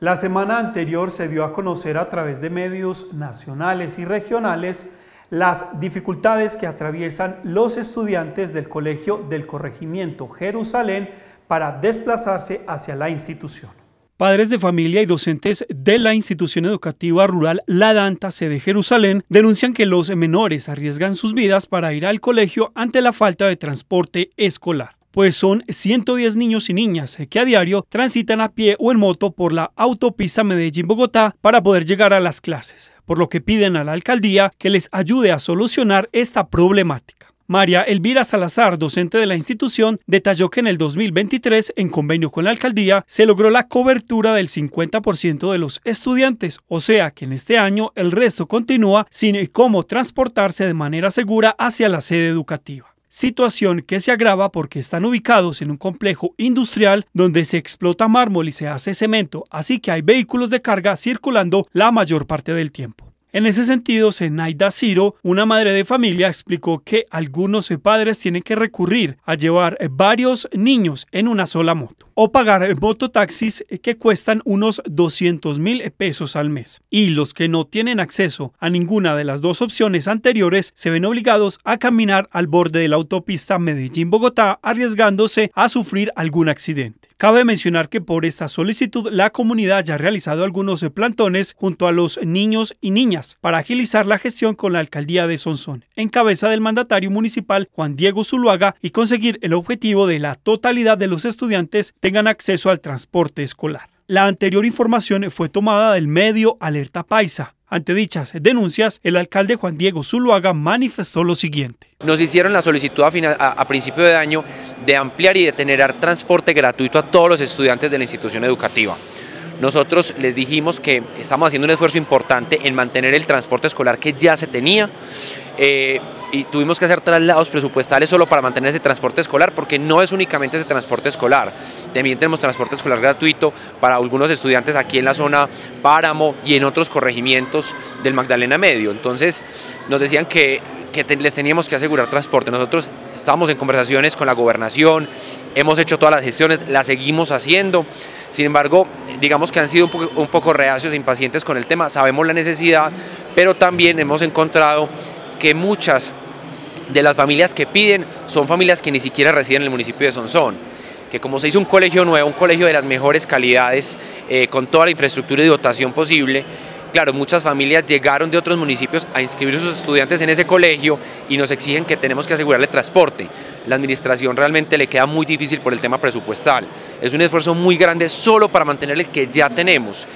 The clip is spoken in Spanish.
La semana anterior se dio a conocer a través de medios nacionales y regionales las dificultades que atraviesan los estudiantes del Colegio del Corregimiento Jerusalén para desplazarse hacia la institución. Padres de familia y docentes de la institución educativa rural La Danta, sede Jerusalén, denuncian que los menores arriesgan sus vidas para ir al colegio ante la falta de transporte escolar pues son 110 niños y niñas que a diario transitan a pie o en moto por la autopista Medellín-Bogotá para poder llegar a las clases, por lo que piden a la alcaldía que les ayude a solucionar esta problemática. María Elvira Salazar, docente de la institución, detalló que en el 2023, en convenio con la alcaldía, se logró la cobertura del 50% de los estudiantes, o sea que en este año el resto continúa sin cómo transportarse de manera segura hacia la sede educativa situación que se agrava porque están ubicados en un complejo industrial donde se explota mármol y se hace cemento, así que hay vehículos de carga circulando la mayor parte del tiempo. En ese sentido, Zenaida Ciro, una madre de familia, explicó que algunos padres tienen que recurrir a llevar varios niños en una sola moto o pagar mototaxis que cuestan unos 200 mil pesos al mes. Y los que no tienen acceso a ninguna de las dos opciones anteriores se ven obligados a caminar al borde de la autopista Medellín-Bogotá arriesgándose a sufrir algún accidente. Cabe mencionar que por esta solicitud la comunidad ya ha realizado algunos plantones junto a los niños y niñas para agilizar la gestión con la alcaldía de Sonsón, en cabeza del mandatario municipal Juan Diego Zuluaga y conseguir el objetivo de la totalidad de los estudiantes tengan acceso al transporte escolar. La anterior información fue tomada del medio Alerta Paisa. Ante dichas denuncias, el alcalde Juan Diego Zuluaga manifestó lo siguiente. Nos hicieron la solicitud a principio de año de ampliar y de generar transporte gratuito a todos los estudiantes de la institución educativa. Nosotros les dijimos que estamos haciendo un esfuerzo importante en mantener el transporte escolar que ya se tenía. Eh, y tuvimos que hacer traslados presupuestales solo para mantener ese transporte escolar, porque no es únicamente ese transporte escolar. También tenemos transporte escolar gratuito para algunos estudiantes aquí en la zona Páramo y en otros corregimientos del Magdalena Medio. Entonces nos decían que que les teníamos que asegurar transporte. Nosotros estamos en conversaciones con la gobernación, hemos hecho todas las gestiones, las seguimos haciendo. Sin embargo, digamos que han sido un poco, reacios e impacientes con el tema. Sabemos la necesidad, pero también hemos encontrado que muchas de las familias que piden son familias que ni siquiera residen en el municipio de Sonsón que como se hizo un colegio nuevo, un colegio de las mejores calidades, eh, con toda la infraestructura y dotación posible, claro, muchas familias llegaron de otros municipios a inscribir a sus estudiantes en ese colegio y nos exigen que tenemos que asegurarle transporte. La administración realmente le queda muy difícil por el tema presupuestal. Es un esfuerzo muy grande solo para mantener el que ya tenemos.